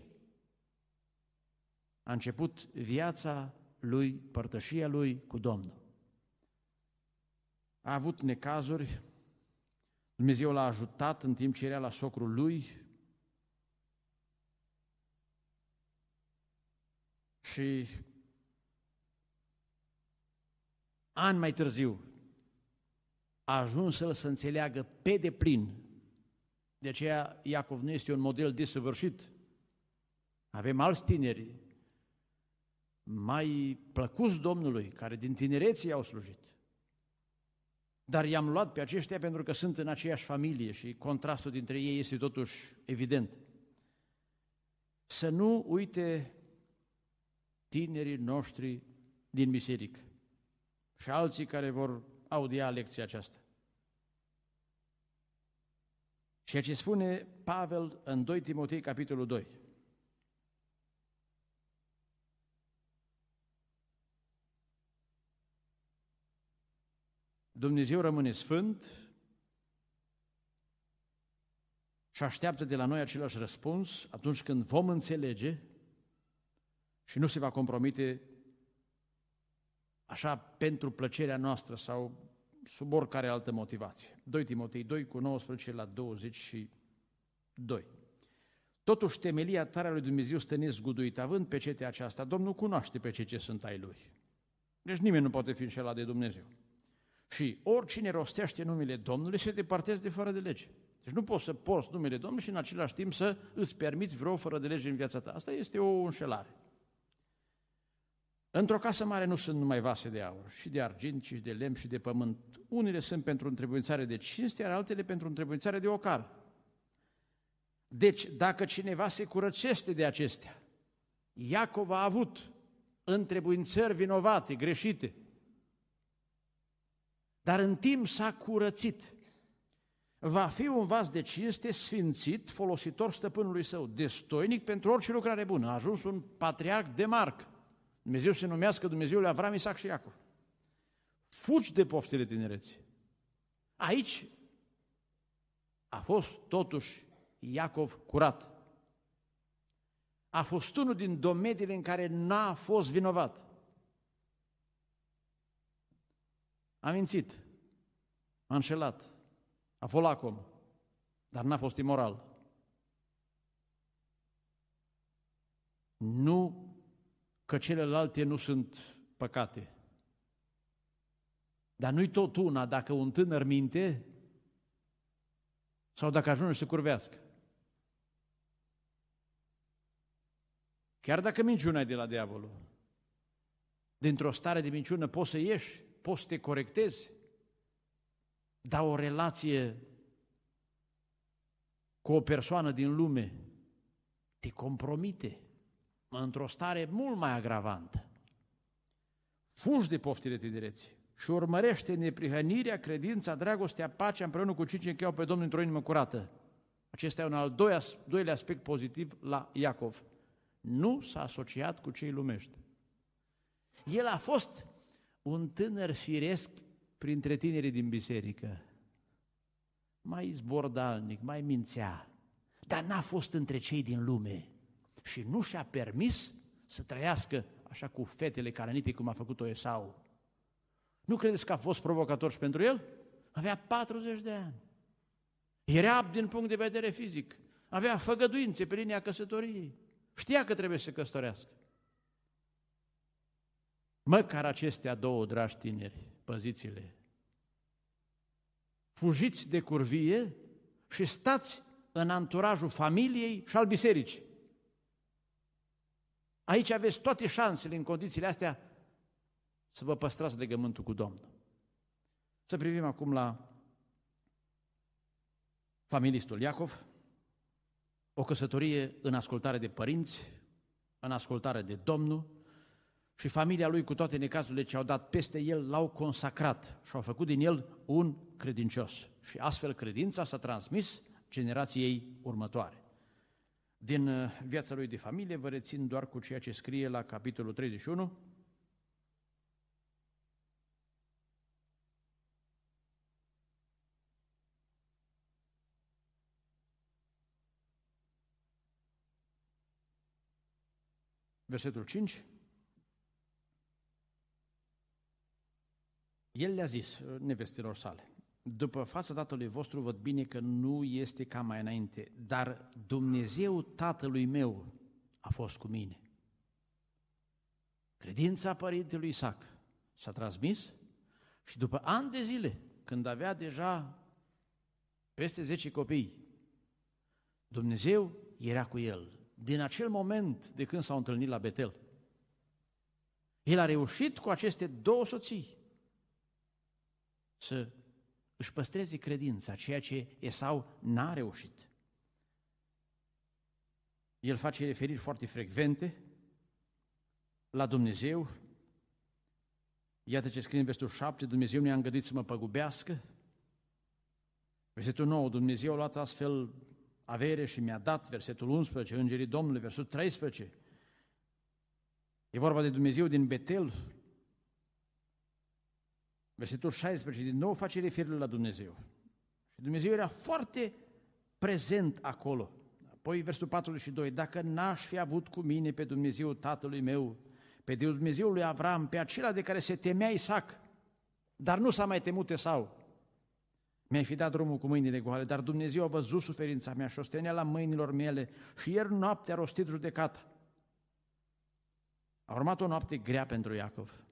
a început viața lui, părtășia lui cu Domnul. A avut necazuri, Dumnezeu l-a ajutat în timp ce era la socrul lui și ani mai târziu, a ajuns să-l să înțeleagă pe deplin. De aceea Iacov nu este un model desăvârșit. Avem alți tineri mai plăcuți Domnului, care din tinereții au slujit. Dar i-am luat pe aceștia pentru că sunt în aceeași familie și contrastul dintre ei este totuși evident. Să nu uite tinerii noștri din biserică și alții care vor audia lecția aceasta. Ceea ce spune Pavel în 2 Timotei, capitolul 2. Dumnezeu rămâne sfânt și așteaptă de la noi același răspuns atunci când vom înțelege și nu se va compromite așa pentru plăcerea noastră sau sub oricare altă motivație. 2 Timotei 2 cu 19 la 22. Totuși, temelia tare a lui Dumnezeu stă nezguduit, având pe cetea aceasta, Domnul cunoaște pe ce ce sunt ai Lui. Deci nimeni nu poate fi înșelat de Dumnezeu. Și oricine rostește numele Domnului se departează de fără de lege. Deci nu poți să porți numele Domnului și în același timp să îți permiți vreo fără de lege în viața ta. Asta este o înșelare. Într-o casă mare nu sunt numai vase de aur, și de argint, și de lemn, și de pământ. Unele sunt pentru întrebuințare de cinste, iar altele pentru întrebuințare de ocar. Deci, dacă cineva se curățește de acestea, Iacov a avut întrebuințări vinovate, greșite, dar în timp s-a curățit. Va fi un vas de cinste sfințit, folositor stăpânului său, destoinic pentru orice lucrare bună. A ajuns un patriarh de marcă. Dumnezeu se numească Dumnezeu lui Avram, Isaac și Iacov. Fugi de poftele tinereții. Aici a fost totuși Iacov curat. A fost unul din domeniile în care n-a fost vinovat. A mințit, a înșelat, a fost lacom, dar n-a fost imoral. Nu că celelalte nu sunt păcate. Dar nu-i tot una dacă un tânăr minte sau dacă ajunge să curvească. Chiar dacă minciuna e de la diavolul, dintr-o stare de minciună poți să ieși, poți să te corectezi, dar o relație cu o persoană din lume te compromite într-o stare mult mai agravantă. Fugi de poftile tinereții și urmărește neprihănirea, credința, dragostea, pacea împreună cu cei ce încheiau pe Domnul într-o inimă curată. Acesta e un al doilea, doilea aspect pozitiv la Iacov. Nu s-a asociat cu cei lumești. El a fost un tânăr firesc printre tinerii din biserică. Mai zbordalnic, mai mințea, dar n-a fost între cei din lume și nu și-a permis să trăiască așa cu fetele caranite cum a făcut-o Esau. Nu credeți că a fost provocator și pentru el? Avea 40 de ani. Era ab din punct de vedere fizic. Avea făgăduințe pe linia căsătoriei. Știa că trebuie să căsătorească. Măcar acestea două, dragi tineri, păziți-le. Fugiți de curvie și stați în anturajul familiei și al bisericii. Aici aveți toate șansele în condițiile astea să vă păstrați legământul cu Domnul. Să privim acum la familistul Iacov, o căsătorie în ascultare de părinți, în ascultare de Domnul și familia lui cu toate necazurile ce au dat peste el l-au consacrat și au făcut din el un credincios. Și astfel credința s-a transmis generației următoare din uh, viața lui de familie, vă rețin doar cu ceea ce scrie la capitolul 31, Versetul 5. El le-a zis uh, nevestelor sale, după fața Tatălui vostru văd bine că nu este ca mai înainte, dar Dumnezeu Tatălui meu a fost cu mine. Credința părintelui Isaac s-a transmis și după ani de zile, când avea deja peste 10 copii, Dumnezeu era cu el. Din acel moment de când s-au întâlnit la Betel, el a reușit cu aceste două soții să își păstreze credința, ceea ce Esau n-a reușit. El face referiri foarte frecvente la Dumnezeu. Iată ce scrie în versetul 7, Dumnezeu mi a îngădit să mă păgubească. Versetul 9, Dumnezeu a luat astfel avere și mi-a dat, versetul 11, Îngerii Domnului, versetul 13. E vorba de Dumnezeu din Betel, Versetul 16 din nou face referire la Dumnezeu. Și Dumnezeu era foarte prezent acolo. Apoi versetul 42, dacă n-aș fi avut cu mine pe Dumnezeu tatălui meu, pe Dumnezeu lui Avram, pe acela de care se temea Isaac, dar nu s-a mai temut sau, mi-ai fi dat drumul cu mâinile goale, dar Dumnezeu a văzut suferința mea și o stenea la mâinilor mele și ieri noapte a rostit judecata. A urmat o noapte grea pentru Iacov.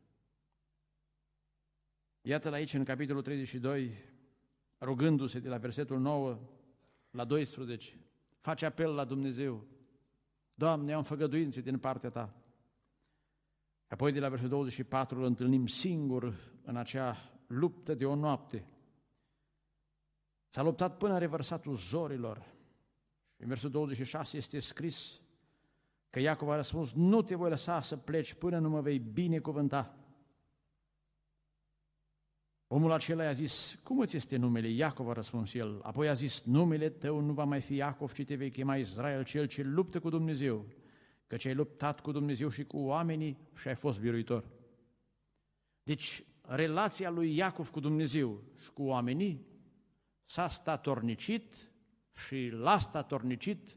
Iată-l aici în capitolul 32, rugându-se de la versetul 9 la 12, face apel la Dumnezeu. Doamne, am făgăduințe din partea Ta. Apoi de la versetul 24 îl întâlnim singur în acea luptă de o noapte. S-a luptat până a revărsatul zorilor. în versetul 26 este scris că Iacov a răspuns, nu te voi lăsa să pleci până nu mă vei binecuvânta. Omul acela i-a zis, cum îți este numele? Iacov a răspuns el. Apoi a zis, numele tău nu va mai fi Iacov, ci te vei chema Israel, cel ce luptă cu Dumnezeu, căci ai luptat cu Dumnezeu și cu oamenii și ai fost biruitor. Deci, relația lui Iacov cu Dumnezeu și cu oamenii s-a statornicit și l-a statornicit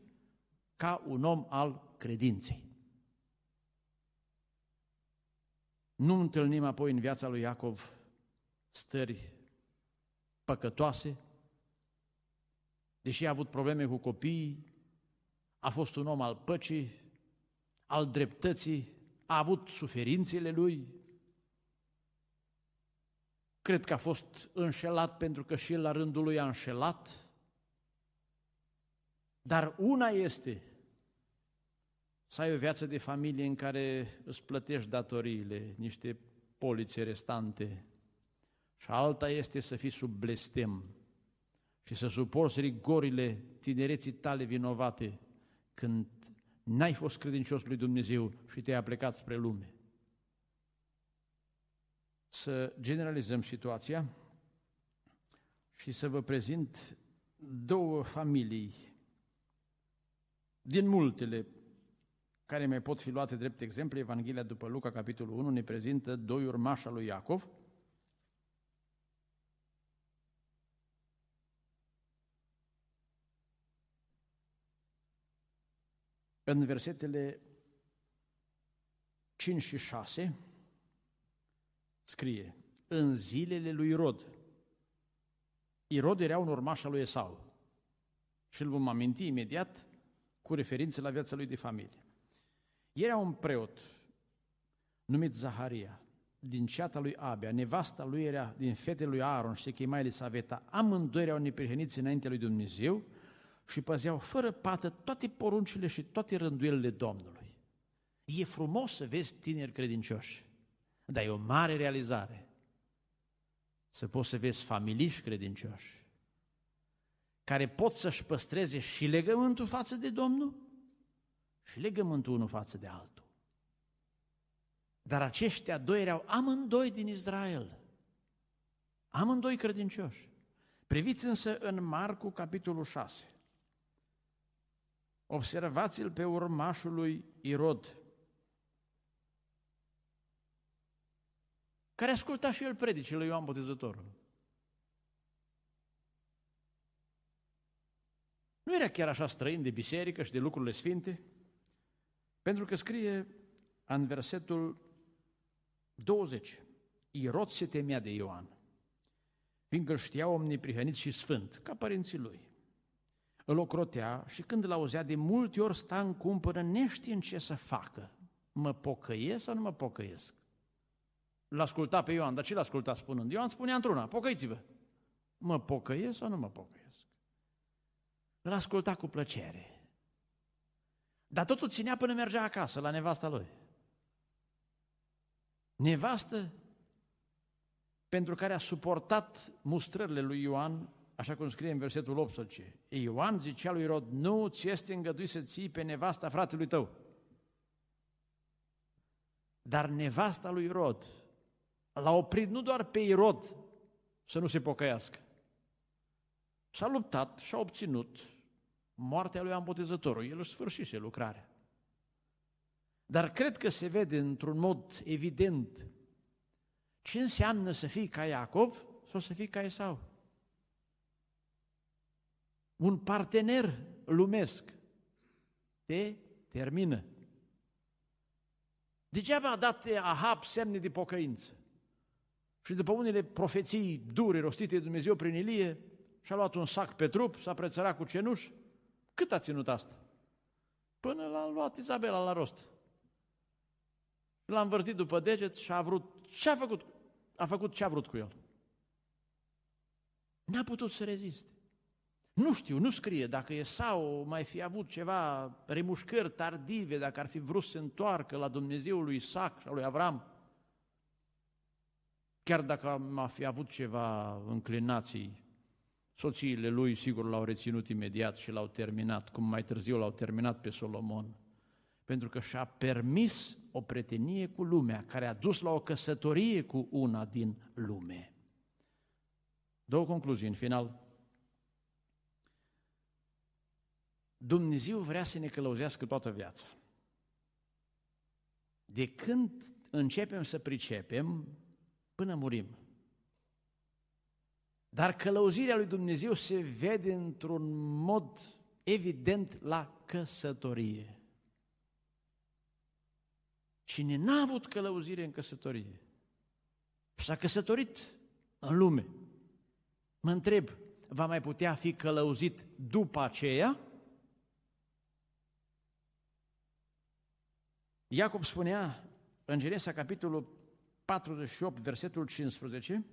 ca un om al credinței. Nu întâlnim apoi în viața lui Iacov stări păcătoase, deși a avut probleme cu copiii, a fost un om al păcii, al dreptății, a avut suferințele lui, cred că a fost înșelat pentru că și el la rândul lui a înșelat, dar una este să ai o viață de familie în care îți plătești datoriile, niște polițe restante, și alta este să fii sub blestem și să suporți rigorile tinereții tale vinovate când n-ai fost credincios lui Dumnezeu și te-ai plecat spre lume. Să generalizăm situația și să vă prezint două familii din multele care mai pot fi luate drept exemplu, Evanghelia după Luca, capitolul 1, ne prezintă doi urmași al lui Iacov, în versetele 5 și 6 scrie, în zilele lui Irod. Irod era un urmaș al lui Esau și îl vom aminti imediat cu referință la viața lui de familie. Era un preot numit Zaharia, din ceata lui Abia, nevasta lui era din fetele lui Aaron și se chema Elisaveta, amândoi erau neprihăniți înaintea lui Dumnezeu și păzeau fără pată toate poruncile și toate rânduielile Domnului. E frumos să vezi tineri credincioși, dar e o mare realizare să poți să vezi familiști credincioși care pot să-și păstreze și legământul față de Domnul și legământul unul față de altul. Dar aceștia doi erau amândoi din Israel, amândoi credincioși. Priviți însă în Marcu, capitolul 6. Observați-l pe urmașul lui Irod, care asculta și el predicile lui Ioan Botezătorul. Nu era chiar așa străin de biserică și de lucrurile sfinte, pentru că scrie în versetul 20, Irod se temea de Ioan, fiindcă știa om neprihănit și sfânt, ca părinții lui îl ocrotea și când îl auzea de multe ori sta în cumpără neștiind ce să facă. Mă pocăiesc sau nu mă pocăiesc? L-asculta pe Ioan, dar ce l-asculta spunând? Ioan spunea într-una, pocăiți-vă! Mă pocăiesc sau nu mă pocăiesc? l asculta cu plăcere. Dar totul ținea până mergea acasă, la nevasta lui. Nevastă pentru care a suportat mustrările lui Ioan așa cum scrie în versetul 18. Ioan zicea lui Rod, nu ți este îngăduit să ții pe nevasta fratelui tău. Dar nevasta lui Rod l-a oprit nu doar pe Irod să nu se pocăiască. S-a luptat și a obținut moartea lui Ambotezătorul. El își sfârșise lucrarea. Dar cred că se vede într-un mod evident ce înseamnă să fii ca Iacov sau să fii ca Esau un partener lumesc te termină. Degeaba a dat Ahab semne de pocăință. Și după unele profeții dure rostite de Dumnezeu prin Ilie, și-a luat un sac pe trup, s-a prețărat cu cenuș. Cât a ținut asta? Până l-a luat Izabela la rost. L-a învârtit după deget și a vrut ce a făcut? A făcut ce a vrut cu el. N-a putut să reziste. Nu știu, nu scrie dacă e sau mai fi avut ceva remușcări tardive, dacă ar fi vrut să se întoarcă la Dumnezeul lui Isaac și al lui Avram. Chiar dacă a fi avut ceva înclinații, soțiile lui sigur l-au reținut imediat și l-au terminat, cum mai târziu l-au terminat pe Solomon. Pentru că și-a permis o pretenie cu lumea, care a dus la o căsătorie cu una din lume. Două concluzii în final. Dumnezeu vrea să ne călăuzească toată viața. De când începem să pricepem, până murim. Dar călăuzirea lui Dumnezeu se vede într-un mod evident la căsătorie. Cine n-a avut călăuzire în căsătorie și s-a căsătorit în lume, mă întreb, va mai putea fi călăuzit după aceea? Iacob spunea în Genesa, capitolul 48, versetul 15,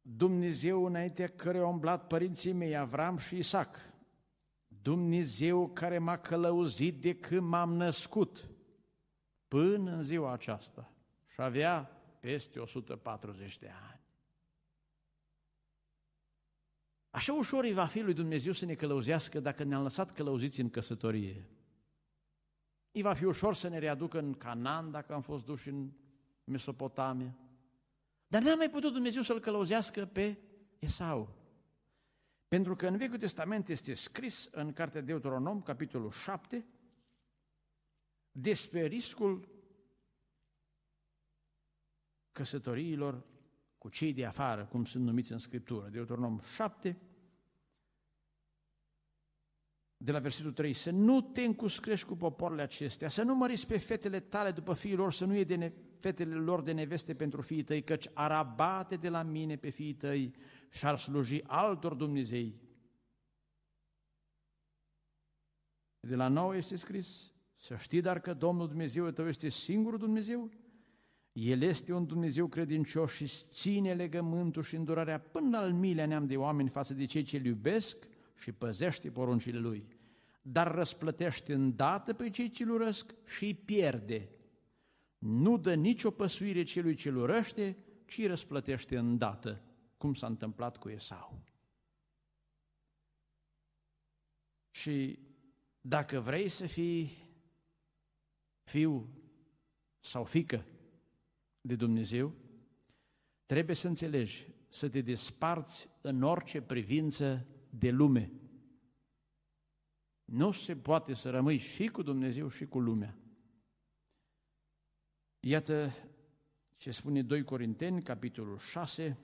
Dumnezeu înaintea care au umblat părinții mei, Avram și Isaac, Dumnezeu care m-a călăuzit de când m-am născut până în ziua aceasta și avea peste 140 de ani. Așa ușor îi va fi lui Dumnezeu să ne călăuzească dacă ne-am lăsat călăuziți în căsătorie. Îi va fi ușor să ne readucă în Canaan dacă am fost duși în Mesopotamia. Dar n-a mai putut Dumnezeu să-l călăuzească pe Esau. Pentru că în Vechiul Testament este scris în cartea Deuteronom, capitolul 7, despre riscul căsătoriilor cu cei de afară, cum sunt numiți în Scriptură, Deuteronom 7, de la versetul 3, să nu te încuscrești cu poporile acestea, să nu măriți pe fetele tale după fiii lor, să nu iei de ne fetele lor de neveste pentru fiii tăi, căci arabate de la mine pe fiii tăi și-ar sluji altor Dumnezei. De la nou este scris, să știi dar că Domnul Dumnezeu tău este singurul Dumnezeu el este un Dumnezeu credincios și ține legământul și îndurarea până al milea neam de oameni față de cei ce iubesc și păzește poruncile Lui, dar răsplătește îndată pe cei ce-L urăsc și îi pierde. Nu dă nicio păsuire celui ce-L urăște, ci îi răsplătește îndată, cum s-a întâmplat cu Esau. Și dacă vrei să fii fiu sau fică de Dumnezeu, trebuie să înțelegi să te desparți în orice privință de lume. Nu se poate să rămâi și cu Dumnezeu și cu lumea. Iată ce spune 2 Corinteni, capitolul 6,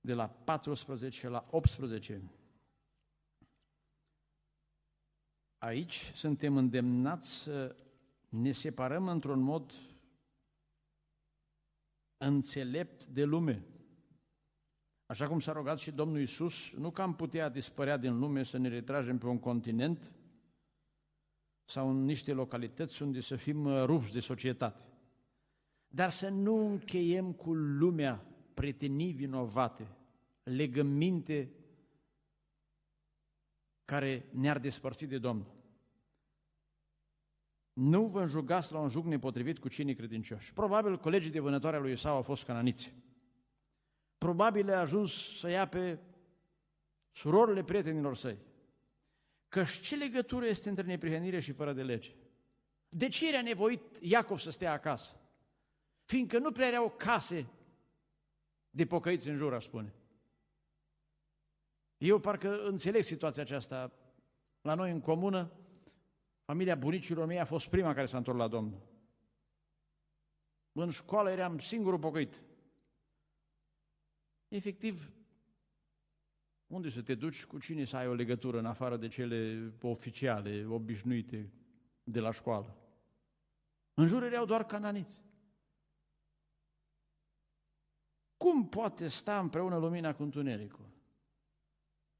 de la 14 la 18. Aici suntem îndemnați să ne separăm într-un mod înțelept de lume. Așa cum s-a rugat și Domnul Isus, nu că am putea dispărea din lume să ne retragem pe un continent sau în niște localități unde să fim uh, rupți de societate, dar să nu încheiem cu lumea pretenii vinovate, legăminte care ne-ar despărți de Domnul nu vă înjugați la un juc nepotrivit cu cinii credincioși. Probabil colegii de vânătoare lui Isau au fost cananiți. Probabil a ajuns să ia pe surorile prietenilor săi. Căci ce legătură este între neprihănire și fără de lege? De ce era nevoit Iacov să stea acasă? Fiindcă nu prea erau case de pocăiți în jur, spune. Eu parcă înțeleg situația aceasta la noi în comună, Familia bunicilor mei a fost prima care s-a întors la Domnul. În școală eram singurul pocăit. Efectiv, unde să te duci, cu cine să ai o legătură în afară de cele oficiale, obișnuite de la școală? În jur erau doar cananiți. Cum poate sta împreună lumina cu întunericul?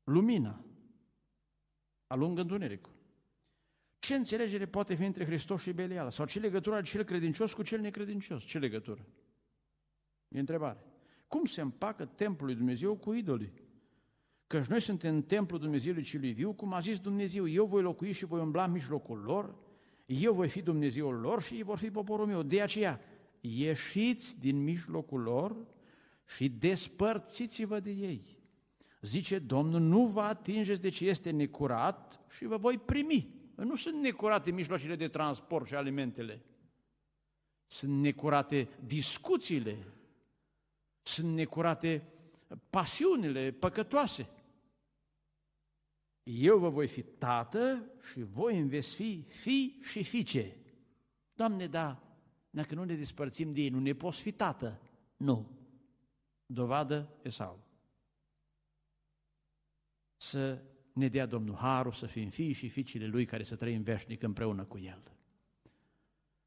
Lumina alungă întunericul. Ce înțelegere poate fi între Hristos și Belial? Sau ce legătură are cel credincios cu cel necredincios? Ce legătură? E întrebare. Cum se împacă templul lui Dumnezeu cu idolii? Căci noi suntem în templul Dumnezeului celui viu, cum a zis Dumnezeu, eu voi locui și voi umbla în mijlocul lor, eu voi fi Dumnezeul lor și ei vor fi poporul meu. De aceea, ieșiți din mijlocul lor și despărțiți-vă de ei. Zice Domnul, nu vă atingeți de ce este necurat și vă voi primi. Nu sunt necurate mijloacele de transport și alimentele. Sunt necurate discuțiile. Sunt necurate pasiunile păcătoase. Eu vă voi fi tată și voi îmi veți fi fi și fiice. Doamne, da, dacă nu ne despărțim de ei, nu ne poți fi tată. Nu. Dovadă sau. Să ne dea Domnul Harul să fim fii și fiicele Lui care să trăim veșnic împreună cu El.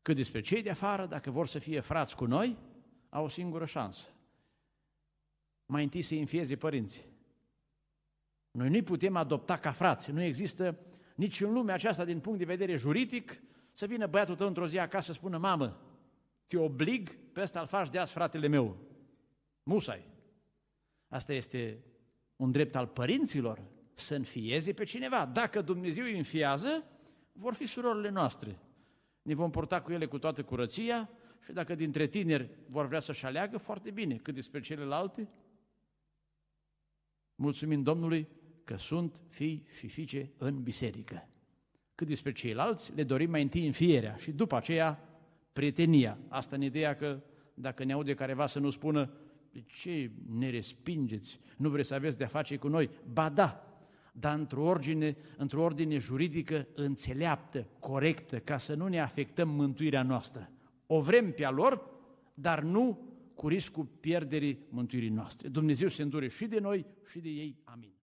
Cât despre cei de afară, dacă vor să fie frați cu noi, au o singură șansă. Mai întâi să-i înfieze părinții. Noi nu putem adopta ca frați, nu există nici în lumea aceasta din punct de vedere juridic să vină băiatul tău într-o zi acasă să spună, mamă, te oblig pe ăsta îl faci de azi fratele meu. Musai. Asta este un drept al părinților, să înfieze pe cineva. Dacă Dumnezeu îi înfiază, vor fi surorile noastre. Ne vom porta cu ele cu toată curăția și dacă dintre tineri vor vrea să-și aleagă, foarte bine. Cât despre celelalte, mulțumim Domnului că sunt fii și fiice în biserică. Cât despre ceilalți, le dorim mai întâi înfierea și după aceea prietenia. Asta în ideea că dacă ne aude careva să nu spună de ce ne respingeți? Nu vreți să aveți de-a face cu noi? Ba da, dar într-o ordine, într ordine juridică înțeleaptă, corectă, ca să nu ne afectăm mântuirea noastră. O vrem pe-a lor, dar nu cu riscul pierderii mântuirii noastre. Dumnezeu se îndure și de noi și de ei. Amin.